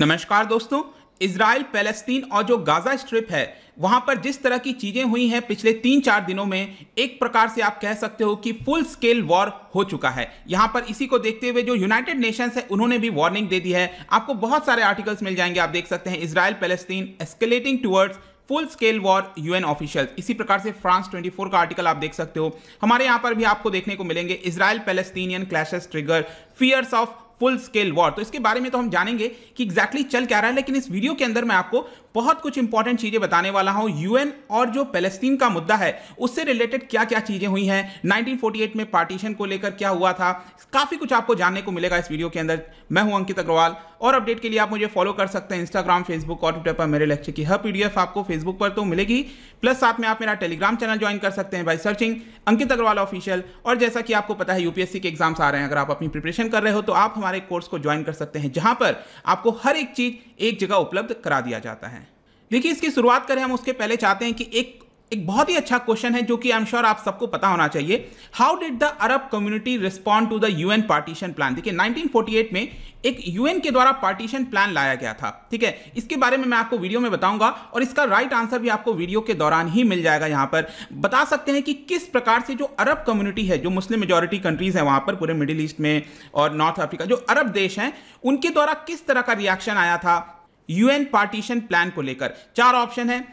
नमस्कार दोस्तों Israel Palestine और जो गाज़ा स्ट्रिप है वहां पर जिस तरह की चीज़ें हुई हैं पिछले तीन चार दिनों में एक प्रकार से आप कह सकते हो कि फुल स्केल वॉर हो चुका है यहां पर इसी को देखते हुए जो यूनाइटेड नेशंस है उन्होंने भी वार्निंग दे दी है आपको बहुत सारे आर्टिकल्स मिल जाएंगे आप देख सकते हैं Israel Palestine escalating towards full scale war UN officials इसी प्रकार से फ्रांस 24 का आर्टिकल आप देख सकते हो हमारे यहाँ पर भी आपको देखने को मिलेंगे Israel Palestinian clashes trigger fears of full scale war तो इसके बारे में तो हम जानेंगे कि एग्जैक्टली exactly चल क्या रहा है लेकिन इस वीडियो के अंदर मैं आपको बहुत कुछ इंपॉर्टेंट चीज़ें बताने वाला हूँ यूएन और जो पैलेस्तीन का मुद्दा है उससे रिलेटेड क्या क्या चीज़ें हुई हैं 1948 में पार्टीशन को लेकर क्या हुआ था काफ़ी कुछ आपको जानने को मिलेगा इस वीडियो के अंदर मैं हूं अंकित अग्रवाल और अपडेट के लिए आप मुझे फॉलो कर सकते हैं इंस्टाग्राम फेसबुक और ट्विटर पर मेरे लेक्चर की हर पीडीएफ आपको फेसबुक पर तो मिलेगी प्लस साथ में आप मेरा टेलीग्राम चैनल ज्वाइन कर सकते हैं by searching Ankit Agarwal official और जैसा कि आपको पता है यूपीएससी के एग्जाम्स आ रहे हैं अगर आप अपनी प्रिपरेशन कर रहे हो तो आप हमारे कोर्स को ज्वाइन कर सकते हैं जहां पर आपको हर एक चीज एक जगह उपलब्ध करा दिया जाता है देखिए इसकी शुरुआत करें हम उसके पहले चाहते हैं कि एक एक बहुत ही अच्छा क्वेश्चन है जो कि आई एम श्योर आप सबको पता होना चाहिए how did the Arab community respond to the UN partition plan देखिए 1948 में एक यूएन के द्वारा पार्टीशन प्लान लाया गया था ठीक है इसके बारे में मैं आपको वीडियो में बताऊंगा और इसका राइट आंसर भी आपको वीडियो के दौरान ही मिल जाएगा यहाँ पर बता सकते हैं कि किस प्रकार से जो अरब कम्युनिटी है जो मुस्लिम मेजोरिटी कंट्रीज है वहाँ पर पूरे मिडिल ईस्ट में और नॉर्थ अफ्रीका जो अरब देश हैं उनके द्वारा किस तरह का रिएक्शन आया था यूएन पार्टीशन प्लान को लेकर चार ऑप्शन है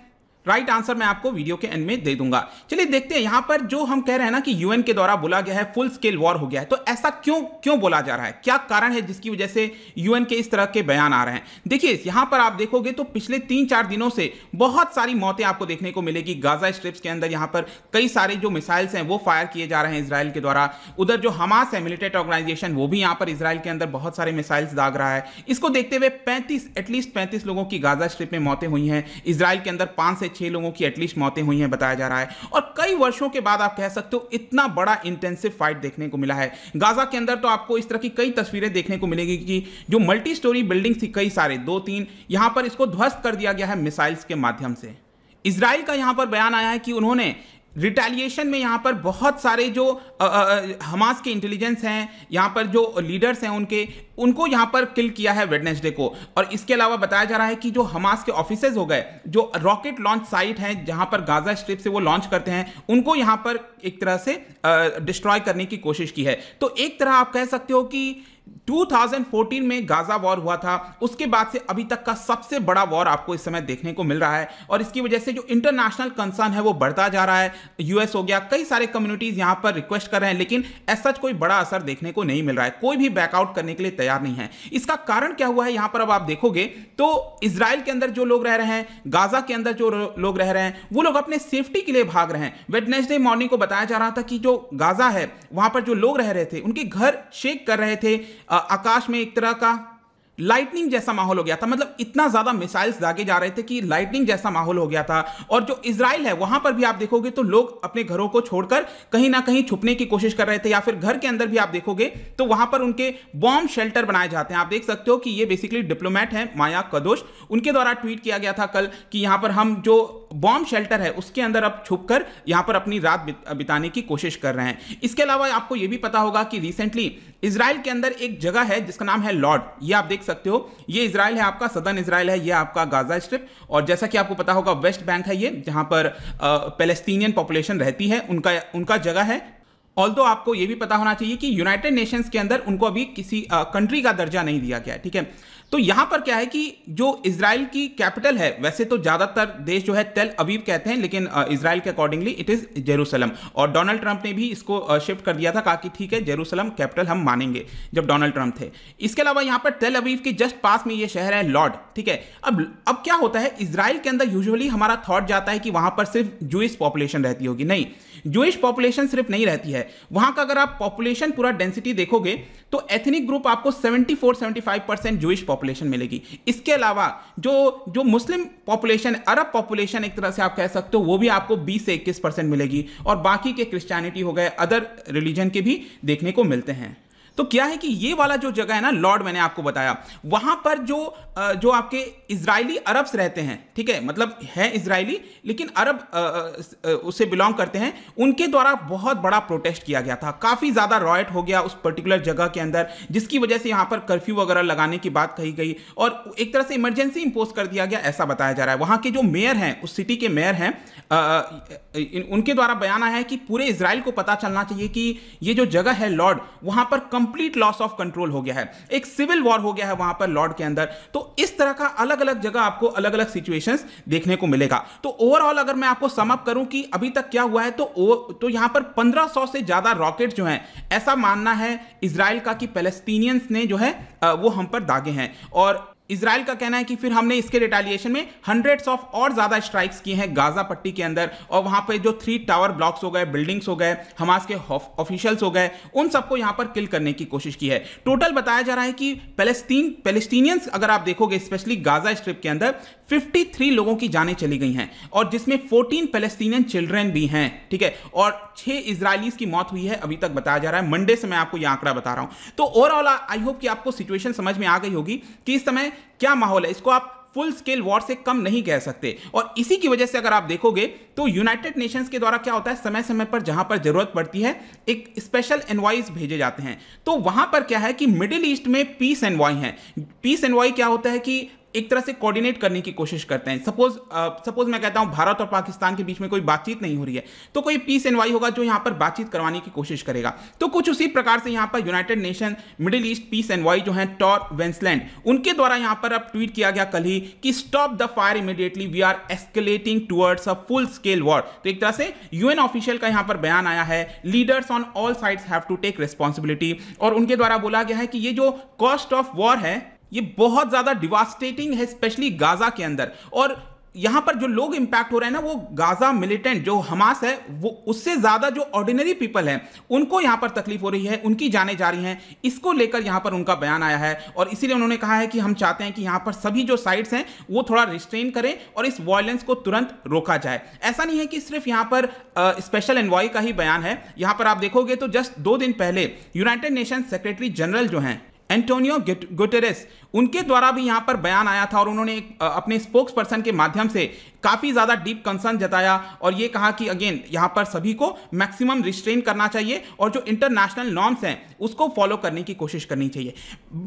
राइट आंसर मैं आपको वीडियो के एंड में दे दूंगा चलिए देखते हैं यहाँ पर जो हम कह रहे हैं ना कि यूएन के द्वारा बोला गया है फुल स्केल वॉर हो गया है तो ऐसा क्यों क्यों बोला जा रहा है क्या कारण है जिसकी वजह से यूएन के इस तरह के बयान आ रहे हैं देखिए यहाँ पर आप देखोगे तो पिछले तीन चार दिनों से बहुत सारी मौतें आपको देखने को मिलेगी गाजा स्ट्रिप्स के अंदर यहाँ पर कई सारे जो मिसाइल्स हैं वो फायर किए जा रहे हैं इसराइल के द्वारा उधर जो हमास है मिलिटेट ऑर्गेनाइजेशन वो भी यहाँ पर इसराइल के अंदर बहुत सारे मिसाइल्स दाग रहा है इसको देखते हुए पैंतीस एटलीस्ट पैंतीस लोगों की गाजा स्ट्रिप में मौतें हुई हैं इसराइल के अंदर पांच से छः लोगों की एटलीस्ट मौतें हुई हैं बताया जा रहा है और कई वर्षों के बाद आप कह सकते हो इतना बड़ा इंटेंसिव फाइट देखने को मिला है गाजा के अंदर तो आपको इस तरह की कई तस्वीरें देखने को मिलेंगी कि जो मल्टी स्टोरी बिल्डिंग थी कई सारे दो तीन यहाँ पर इसको ध्वस्त कर दिया गया है मिसाइल्स के माध्यम से इसराइल का यहाँ पर बयान आया है कि उन्होंने रिटेलिएशन में यहाँ पर बहुत सारे जो आ, आ, हमास के इंटेलिजेंस हैं यहाँ पर जो लीडर्स हैं उनके उनको यहां पर किल किया है वेडनेसडे को और इसके अलावा बताया जा रहा है कि जो हमास के ऑफिसेज हो गए जो रॉकेट लॉन्च साइट हैं जहां पर गाजा स्ट्रिप से वो लॉन्च करते हैं उनको यहां पर एक तरह से डिस्ट्रॉय करने की कोशिश की है तो एक तरह आप कह सकते हो कि 2014 में गाजा वॉर हुआ था उसके बाद से अभी तक का सबसे बड़ा वॉर आपको इस समय देखने को मिल रहा है और इसकी वजह से जो इंटरनेशनल कंसर्न है वो बढ़ता जा रहा है यूएस हो गया कई सारे कम्युनिटीज यहां पर रिक्वेस्ट कर रहे हैं लेकिन ऐसा कोई बड़ा असर देखने को नहीं मिल रहा है कोई भी बैकआउट करने के लिए तैयार नहीं है इसका कारण क्या हुआ है यहां पर अब आप देखोगे तो इसराइल के अंदर जो लोग रह रहे हैं गाजा के अंदर जो लोग रह रहे हैं वो लोग अपने सेफ्टी के लिए भाग रहे हैं वेडनेसडे मॉर्निंग को बताया जा रहा था कि जो गाजा है वहां पर जो लोग रह रहे थे उनके घर शेक कर रहे थे आकाश में एक तरह का लाइटनिंग जैसा माहौल हो गया था मतलब इतना ज़्यादा मिसाइल्स दागे जा रहे थे कि लाइटनिंग जैसा माहौल हो गया था और जो इसराइल है वहां पर भी आप देखोगे तो लोग अपने घरों को छोड़कर कहीं ना कहीं छुपने की कोशिश कर रहे थे या फिर घर के अंदर भी आप देखोगे तो वहां पर उनके बॉम्ब शेल्टर बनाए जाते हैं आप देख सकते हो कि ये बेसिकली डिप्लोमैट है माया कदोश उनके द्वारा ट्वीट किया गया था कल कि यहां पर हम जो बॉम्ब शेल्टर है उसके अंदर अब छुप कर यहां पर अपनी रात बिताने की कोशिश कर रहे हैं इसके अलावा आपको यह भी पता होगा कि रिसेंटली इसराइल के अंदर एक जगह है जिसका नाम है लॉर्ड ये आप देख सकते हो ये इसराइल है आपका सदर्न इसराइल है ये आपका गाजा स्ट्रिप और जैसा कि आपको पता होगा वेस्ट बैंक है ये जहां पर पेलेस्तीनियन पॉपुलेशन रहती है उनका उनका जगह है ऑल आपको यह भी पता होना चाहिए कि यूनाइटेड नेशंस के अंदर उनको अभी किसी कंट्री का दर्जा नहीं दिया गया है ठीक है तो यहां पर क्या है कि जो इसराइल की कैपिटल है वैसे तो ज़्यादातर देश जो है तेल अबीब कहते हैं लेकिन इसराइल के अकॉर्डिंगली इट इज़ जेरूसलम और डोनाल्ड ट्रंप ने भी इसको शिफ्ट कर दिया था कहा कि ठीक है जेरूसलम कैपिटल हम मानेंगे जब डोनाल्ड ट्रंप थे इसके अलावा यहां पर तेल अबीब के जस्ट पास में यह शहर है लॉर्ड ठीक है अब अब क्या होता है इसराइल के अंदर यूजली हमारा थॉट जाता है कि वहां पर सिर्फ जूस पॉपुलेशन रहती होगी नहीं जूस पॉपुलेशन सिर्फ नहीं रहती है वहां का अगर आप पॉपुलेशन पूरा डेंसिटी देखोगे तो एथनिक ग्रुप आपको 74 75 परसेंट जूश पॉपुलेशन मिलेगी इसके अलावा जो जो मुस्लिम पॉपुलेशन अरब पॉपुलेशन एक तरह से आप कह सकते हो वो भी आपको 20 से इक्कीस परसेंट मिलेगी और बाकी के क्रिश्चियनिटी हो गए अदर रिलीजन के भी देखने को मिलते हैं तो क्या है कि ये वाला जो जगह है ना लॉर्ड मैंने आपको बताया वहां पर जो जो आपके इसराइली अरब्स रहते हैं ठीक है मतलब है इसराइली लेकिन अरब उससे बिलोंग करते हैं उनके द्वारा बहुत बड़ा प्रोटेस्ट किया गया था काफ़ी ज़्यादा रॉयट हो गया उस पर्टिकुलर जगह के अंदर जिसकी वजह से यहां पर कर्फ्यू वगैरह लगाने की बात कही गई और एक तरह से इमरजेंसी इंपोज कर दिया गया ऐसा बताया जा रहा है वहां के जो मेयर हैं उस सिटी के मेयर हैं उनके द्वारा बयान आया है कि पूरे इसराइल को पता चलना चाहिए कि ये जो जगह है लॉर्ड वहां पर कम कंप्लीट लॉस ऑफ कंट्रोल हो गया है एक सिविल वॉर हो गया है वहां पर लॉर्ड के अंदर तो इस तरह का अलग अलग जगह आपको अलग अलग सिचुएशंस देखने को मिलेगा तो ओवरऑल अगर मैं आपको समअप करूं कि अभी तक क्या हुआ है तो ओ, तो यहां पर 1500 से ज्यादा रॉकेट जो हैं ऐसा मानना है इसराइल का कि पैलेस्टीनियंस ने जो है वो हम पर दागे हैं और इसराइल का कहना है कि फिर हमने इसके रिटेलिएशन में हंड्रेड्स ऑफ और ज़्यादा स्ट्राइक्स किए हैं गाजा पट्टी के अंदर और वहाँ पे जो थ्री टावर ब्लॉक्स हो गए बिल्डिंग्स हो गए हमास के ऑफिशियल्स हो गए उन सबको यहाँ पर किल करने की कोशिश की है टोटल बताया जा रहा है कि पेलेस्तीन पैलेस्टीनियंस अगर आप देखोगे स्पेशली गाजा स्ट्रिप के अंदर 53 लोगों की जानें चली गई हैं और जिसमें 14 पैलेस्टीनियन चिल्ड्रेन भी हैं ठीक है और छः इसराइलीज की मौत हुई है अभी तक बताया जा रहा है मंडे से मैं आपको यह आंकड़ा बता रहा हूँ तो ओवरऑल आई होप कि आपको सिचुएशन समझ में आ गई होगी कि इस समय क्या माहौल है इसको आप फुल स्केल वॉर से कम नहीं कह सकते और इसी की वजह से अगर आप देखोगे तो यूनाइटेड नेशंस के द्वारा क्या होता है समय समय पर जहां पर जरूरत पड़ती है एक स्पेशल एनवाइज भेजे जाते हैं तो वहां पर क्या है कि मिडिल ईस्ट में पीस एनवाई है पीस एनवाई क्या होता है कि एक तरह से कोऑर्डिनेट करने की कोशिश करते हैं सपोज सपोज मैं कहता हूं भारत और पाकिस्तान के बीच में कोई बातचीत नहीं हो रही है तो कोई पीस वाई होगा जो यहां पर बातचीत करवाने की कोशिश करेगा तो कुछ उसी प्रकार से यहां पर United Nation Middle East peace वाई जो है टॉर वेंसलैंड उनके द्वारा यहां पर अब ट्वीट किया गया कल ही कि stop the fire immediately we are escalating towards a full scale war तो एक तरह से यूएन ऑफिशियल का यहां पर बयान आया है leaders on all sides have to take responsibility और उनके द्वारा बोला गया है कि ये जो कॉस्ट ऑफ वॉर है ये बहुत ज़्यादा डिवास्टेटिंग है स्पेशली गाज़ा के अंदर और यहाँ पर जो लोग इम्पैक्ट हो रहे हैं ना वो गाजा मिलिटेंट जो हमास है वो उससे ज़्यादा जो ऑर्डिनरी पीपल हैं उनको यहाँ पर तकलीफ हो रही है उनकी जाने जा रही हैं इसको लेकर यहाँ पर उनका बयान आया है और इसीलिए उन्होंने कहा है कि हम चाहते हैं कि यहाँ पर सभी जो साइड्स हैं वो थोड़ा रिस्ट्रेन करें और इस वायलेंस को तुरंत रोका जाए ऐसा नहीं है कि सिर्फ यहाँ पर स्पेशल एनवॉय का ही बयान है यहाँ पर आप देखोगे तो जस्ट दो दिन पहले यूनाइटेड नेशन सेक्रेटरी जनरल जो हैं एंटोनियो गुटेरेस उनके द्वारा भी यहां पर बयान आया था और उन्होंने एक अपने स्पोक्स पर्सन के माध्यम से काफ़ी ज़्यादा डीप कंसर्न जताया और ये कहा कि अगेन यहाँ पर सभी को मैक्सिमम रिस्ट्रेन करना चाहिए और जो इंटरनेशनल नॉर्म्स हैं उसको फॉलो करने की कोशिश करनी चाहिए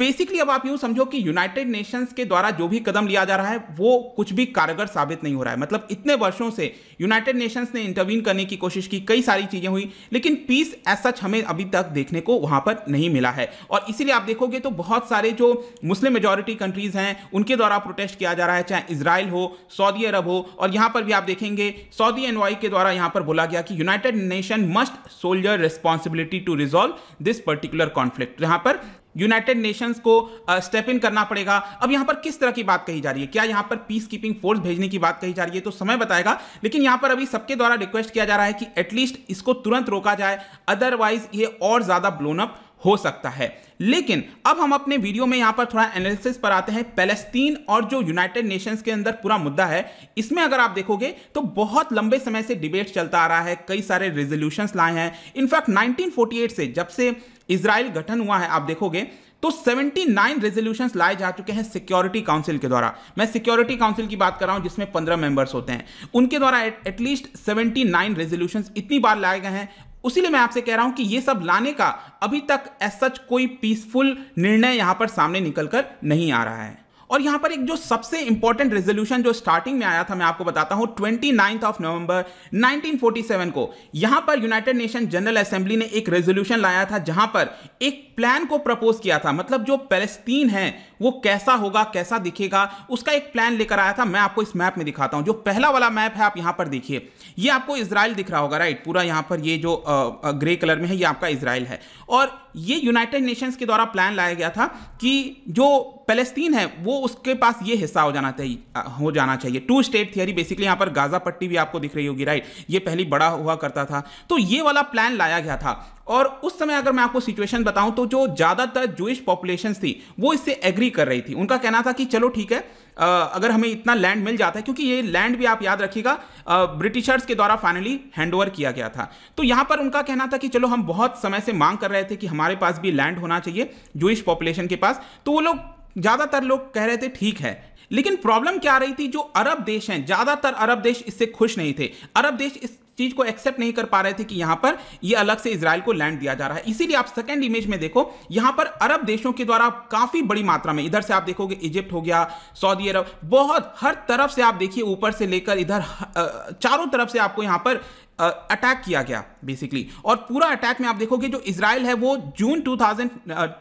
बेसिकली अब आप यूँ समझो कि यूनाइटेड नेशंस के द्वारा जो भी कदम लिया जा रहा है वो कुछ भी कारगर साबित नहीं हो रहा है मतलब इतने वर्षों से यूनाइटेड नेशंस ने इंटरवीन करने की कोशिश की कई सारी चीज़ें हुई लेकिन पीस एज सच हमें अभी तक देखने को वहाँ पर नहीं मिला है और इसीलिए आप देखो देखोगे तो बहुत सारे जो मुस्लिम मेजोरिटी कंट्रीज हैं उनके द्वारा प्रोटेस्ट किया जा रहा है चाहे इसराइल हो सऊदी अरब हो और यहां पर भी आप देखेंगे सऊदी एनवाई के द्वारा यहां पर बोला गया कि United Nation must shoulder responsibility to resolve this particular conflict यहां पर यूनाइटेड नेशंस को स्टेप uh, इन करना पड़ेगा अब यहां पर किस तरह की बात कही जा रही है क्या यहां पर पीस कीपिंग फोर्स भेजने की बात कही जा रही है तो समय बताएगा लेकिन यहां पर अभी सबके द्वारा रिक्वेस्ट किया जा रहा है कि एटलीस्ट इसको तुरंत रोका जाए अदरवाइज ये और ज़्यादा ब्लोनअप हो सकता है लेकिन अब हम अपने वीडियो में यहां पर थोड़ा एनालिसिस पर आते हैं पैलेस्तीन और जो यूनाइटेड नेशंस के अंदर पूरा मुद्दा है इसमें अगर आप देखोगे तो बहुत लंबे समय से डिबेट चलता आ रहा है कई सारे रेजोल्यूशंस लाए हैं इनफैक्ट 1948 से जब से इसराइल गठन हुआ है आप देखोगे तो 79 रेजोल्यूशन लाए जा चुके हैं सिक्योरिटी काउंसिल के द्वारा मैं सिक्योरिटी काउंसिल की बात कर रहा हूं जिसमें 15 मेंबर्स होते हैं उनके द्वारा एटलीस्ट 79 रेजोल्यूशन इतनी बार लाए गए हैं उसीलिए मैं आपसे कह रहा हूं कि ये सब लाने का अभी तक एज सच कोई पीसफुल निर्णय यहां पर सामने निकल कर नहीं आ रहा है और यहां पर एक जो सबसे इंपॉर्टेंट रेजोल्यूशन जो स्टार्टिंग में आया था मैं आपको बताता हूं ट्वेंटी ऑफ नवंबर 1947 को यहां पर यूनाइटेड नेशन जनरल असेंबली ने एक रेजोल्यूशन लाया था जहां पर एक प्लान को प्रपोज किया था मतलब जो पेलेस्तीन है वो कैसा होगा कैसा दिखेगा उसका एक प्लान लेकर आया था मैं आपको इस मैप में दिखाता हूं जो पहला वाला मैप है आप यहां पर देखिए ये आपको इसराइल दिख रहा होगा राइट पूरा यहां पर ये जो ग्रे कलर में है ये आपका इसराइल है और ये यूनाइटेड नेशंस के द्वारा प्लान लाया गया था कि जो पैलेस्तीन है वो उसके पास ये हिस्सा हो जाना चाहिए हो जाना चाहिए टू स्टेट थियरी बेसिकली यहाँ पर गाजा पट्टी भी आपको दिख रही होगी राइट ये पहली बड़ा हुआ करता था तो ये वाला प्लान लाया गया था और उस समय अगर मैं आपको सिचुएशन बताऊं तो जो ज़्यादातर जूश पॉपुलेशन थी वो इससे एग्री कर रही थी उनका कहना था कि चलो ठीक है अगर हमें इतना लैंड मिल जाता है क्योंकि ये लैंड भी आप याद रखिएगा ब्रिटिशर्स के द्वारा फाइनली हैंडओवर किया गया था तो यहाँ पर उनका कहना था कि चलो हम बहुत समय से मांग कर रहे थे कि हमारे पास भी लैंड होना चाहिए जूश पॉपुलेशन के पास तो वो लोग ज़्यादातर लोग कह रहे थे ठीक है लेकिन प्रॉब्लम क्या आ रही थी जो अरब देश हैं ज़्यादातर अरब देश इससे खुश नहीं थे अरब देश इस चीज को एक्सेप्ट नहीं कर पा रहे थे कि यहां पर ये अलग से इसराइल को लैंड दिया जा रहा है इसीलिए आप सेकंड इमेज में देखो यहां पर अरब देशों के द्वारा काफी बड़ी मात्रा में इधर से आप देखोगे इजिप्ट हो गया सऊदी अरब बहुत हर तरफ से आप देखिए ऊपर से लेकर इधर चारों तरफ से आपको यहां पर अटैक किया गया बेसिकली और पूरा अटैक में आप देखोगे जो इसराइल है वो जून 2000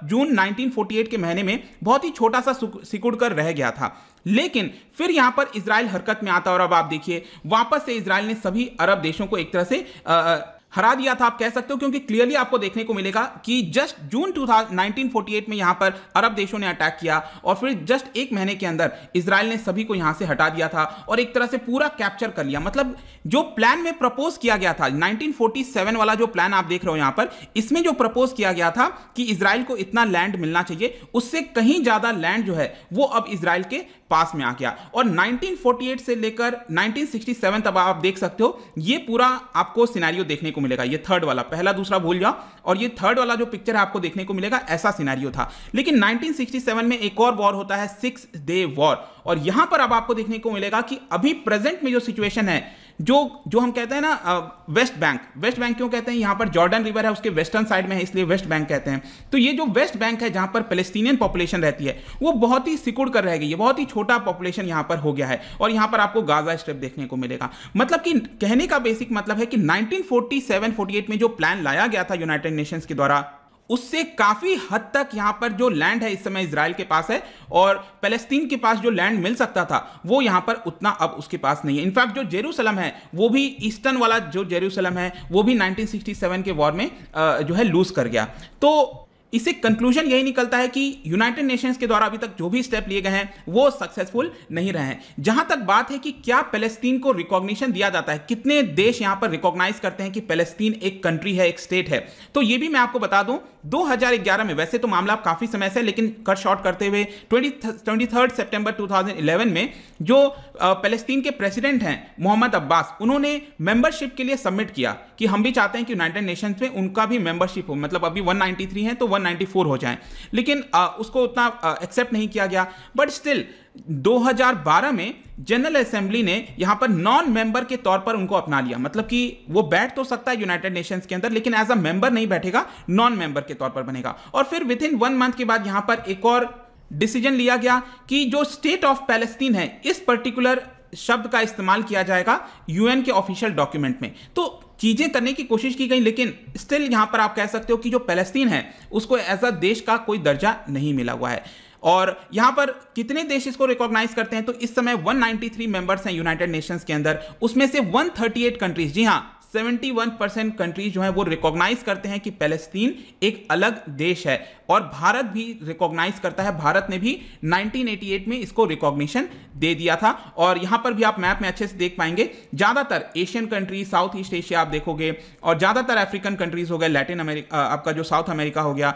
जून 1948 के महीने में बहुत ही छोटा सा सिकुड़ कर रह गया था लेकिन फिर यहाँ पर इसराइल हरकत में आता और अब आप देखिए वापस से इसराइल ने सभी अरब देशों को एक तरह से आ, हरा दिया था आप कह सकते हो क्योंकि क्लियरली आपको देखने को मिलेगा कि जस्ट जून 1948 में यहां पर अरब देशों ने अटैक किया और फिर जस्ट एक महीने के अंदर इसराइल ने सभी को यहां से हटा दिया था और एक तरह से पूरा कैप्चर कर लिया मतलब जो प्लान में प्रपोज किया गया था 1947 वाला जो प्लान आप देख रहे हो यहां पर इसमें जो प्रपोज किया गया था कि इसराइल को इतना लैंड मिलना चाहिए उससे कहीं ज्यादा लैंड जो है वो अब इसराइल के पास में आ गया और 1948 से लेकर 1967 तक आप देख सकते हो ये पूरा आपको सिनारियो देखने को मिलेगा ये थर्ड वाला पहला दूसरा भूल जाओ और ये थर्ड वाला जो पिक्चर है आपको देखने को मिलेगा ऐसा सिनारियो था लेकिन 1967 में एक और वॉर होता है सिक्स डे वॉर और यहां पर अब आपको देखने को मिलेगा कि अभी प्रेजेंट में जो सिचुएशन है जो जो हम कहते हैं ना वेस्ट बैंक वेस्ट बैंक क्यों कहते हैं यहां पर जॉर्डन रिवर है उसके वेस्टर्न साइड में है इसलिए वेस्ट बैंक कहते हैं तो ये जो वेस्ट बैंक है जहां पर पेलेस्टीनियन पॉपुलेशन रहती है वो बहुत ही सिकुड़ कर रह गई है बहुत ही छोटा पॉपुलेशन यहां पर हो गया है और यहां पर आपको गाजा स्ट्रिप देखने को मिलेगा मतलब कि कहने का बेसिक मतलब है कि 1947-48 में जो प्लान लाया गया था यूनाइटेड नेशंस के द्वारा उससे काफ़ी हद तक यहाँ पर जो लैंड है इस समय इसराइल के पास है और पैलेस्तीन के पास जो लैंड मिल सकता था वो यहाँ पर उतना अब उसके पास नहीं है इनफैक्ट जो जेरूसलम है वो भी ईस्टर्न वाला जो जेरूसलम है वो भी 1967 के वॉर में जो है लूज़ कर गया तो इसे कंक्लूजन यही निकलता है कि यूनाइटेड नेशंस के द्वारा अभी तक जो भी स्टेप लिए गए हैं वो सक्सेसफुल नहीं रहे हैं जहां तक बात है कि क्या फलस्तीन को रिकॉग्निशन दिया जाता है कितने देश यहां पर रिकॉग्नाइज करते हैं कि पैलेस्तीन एक कंट्री है एक स्टेट है तो ये भी मैं आपको बता दूं 2011 में वैसे तो मामला काफ़ी समय से लेकिन कट शॉर्ट करते हुए ट्वेंटी ट्वेंटी थर्ड सेप्टेम्बर 2011 में जो पैलेस्तीन के प्रेसिडेंट हैं मोहम्मद अब्बास उन्होंने मेंबरशिप के लिए सबमिट किया कि हम भी चाहते हैं कि यूनाइटेड नेशंस में उनका भी मेंबरशिप हो मतलब अभी 193 हैं तो 194 हो जाएं लेकिन आ, उसको उतना एक्सेप्ट नहीं किया गया बट स्टिल 2012 में जनरल असेंबली ने यहां पर नॉन मेंबर के तौर पर उनको अपना लिया मतलब कि वो बैठ तो सकता है यूनाइटेड नेशंस के अंदर लेकिन एज अ मेंबर नहीं बैठेगा नॉन मेंबर के तौर पर बनेगा और फिर विद इन वन मंथ के बाद यहां पर एक और डिसीजन लिया गया कि जो स्टेट ऑफ पैलेस्तीन है इस पर्टिकुलर शब्द का इस्तेमाल किया जाएगा यूएन के ऑफिशियल डॉक्यूमेंट में तो चीजें करने की कोशिश की गई लेकिन स्टिल यहां पर आप कह सकते हो कि जो पैलेस्तीन है उसको एज अ देश का कोई दर्जा नहीं मिला हुआ है और यहां पर कितने देश इसको रिकॉग्नाइज करते हैं तो इस समय 193 मेंबर्स हैं यूनाइटेड नेशंस के अंदर उसमें से 138 कंट्रीज जी हां 71 परसेंट कंट्रीज जो है वो रिकॉग्नाइज करते हैं कि पैलेस्तीन एक अलग देश है और भारत भी रिकॉग्नाइज करता है भारत ने भी 1988 में इसको रिकॉग्निशन दे दिया था और यहाँ पर भी आप मैप में अच्छे से देख पाएंगे ज़्यादातर Asian countries South East Asia आप देखोगे और ज़्यादातर अफ्रीकन कंट्रीज हो गए लैटिन अमेरिका आपका जो साउथ अमेरिका हो गया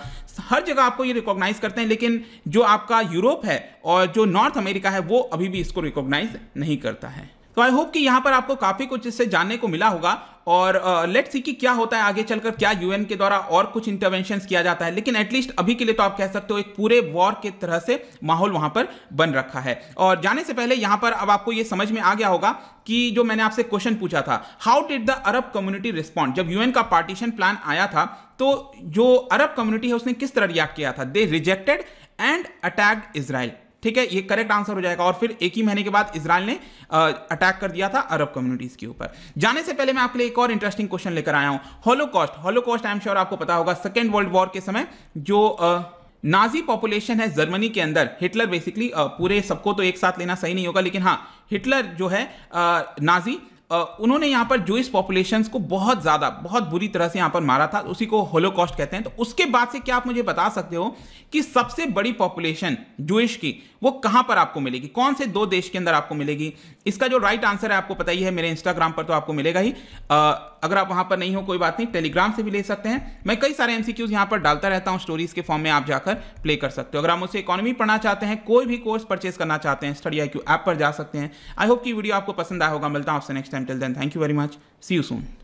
हर जगह आपको ये रिकॉग्नाइज करते हैं लेकिन जो आपका यूरोप है और जो नॉर्थ अमेरिका है वो अभी भी इसको रिकॉग्नाइज नहीं करता है तो आई होप कि यहाँ पर आपको काफ़ी कुछ इससे जानने को मिला होगा और लेट uh, सी कि क्या होता है आगे चलकर क्या यूएन के द्वारा और कुछ इंटरवेंशन किया जाता है लेकिन एटलीस्ट अभी के लिए तो आप कह सकते हो एक पूरे वॉर के तरह से माहौल वहां पर बन रखा है और जाने से पहले यहां पर अब आपको ये समझ में आ गया होगा कि जो मैंने आपसे क्वेश्चन पूछा था how did the Arab community respond जब यूएन का पार्टीशन प्लान आया था तो जो अरब कम्युनिटी है उसने किस तरह रिएक्ट किया था they rejected and attack Israel ठीक है ये करेक्ट आंसर हो जाएगा और फिर एक ही महीने के बाद इसराइल ने अटैक कर दिया था अरब कम्युनिटीज़ के ऊपर जाने से पहले मैं आपके लिए एक और इंटरेस्टिंग क्वेश्चन लेकर आया हूं holocaust holocaust I am sure आपको पता होगा सेकेंड वर्ल्ड वॉर के समय जो आ, नाजी पॉपुलेशन है जर्मनी के अंदर हिटलर बेसिकली पूरे सबको तो एक साथ लेना सही नहीं होगा लेकिन हाँ हिटलर जो है नाजी उन्होंने यहाँ पर जूस पॉपुलेशन को बहुत ज़्यादा बहुत बुरी तरह से यहाँ पर मारा था उसी को होलोकॉस्ट कहते हैं तो उसके बाद से क्या आप मुझे बता सकते हो कि सबसे बड़ी पॉपुलेशन जूश की वो कहाँ पर आपको मिलेगी कौन से दो देश के अंदर आपको मिलेगी इसका जो राइट आंसर है आपको पता ही है मेरे इंस्टाग्राम पर तो आपको मिलेगा ही आ, अगर आप वहां पर नहीं हो कोई बात नहीं टेलीग्राम से भी ले सकते हैं मैं कई सारे एमसीक्यूज यहां पर डालता रहता हूं स्टोरीज के फॉर्म में आप जाकर प्ले कर सकते हो अगर आप मुझसे इकोनॉमी पढ़ना चाहते हैं कोई भी कोर्स परचेस करना चाहते हैं स्टडी आई ऐप पर जा सकते हैं आई होप की वीडियो आपको पसंद आया होगा मिलता हूं आपसे next time till then thank you very much see you soon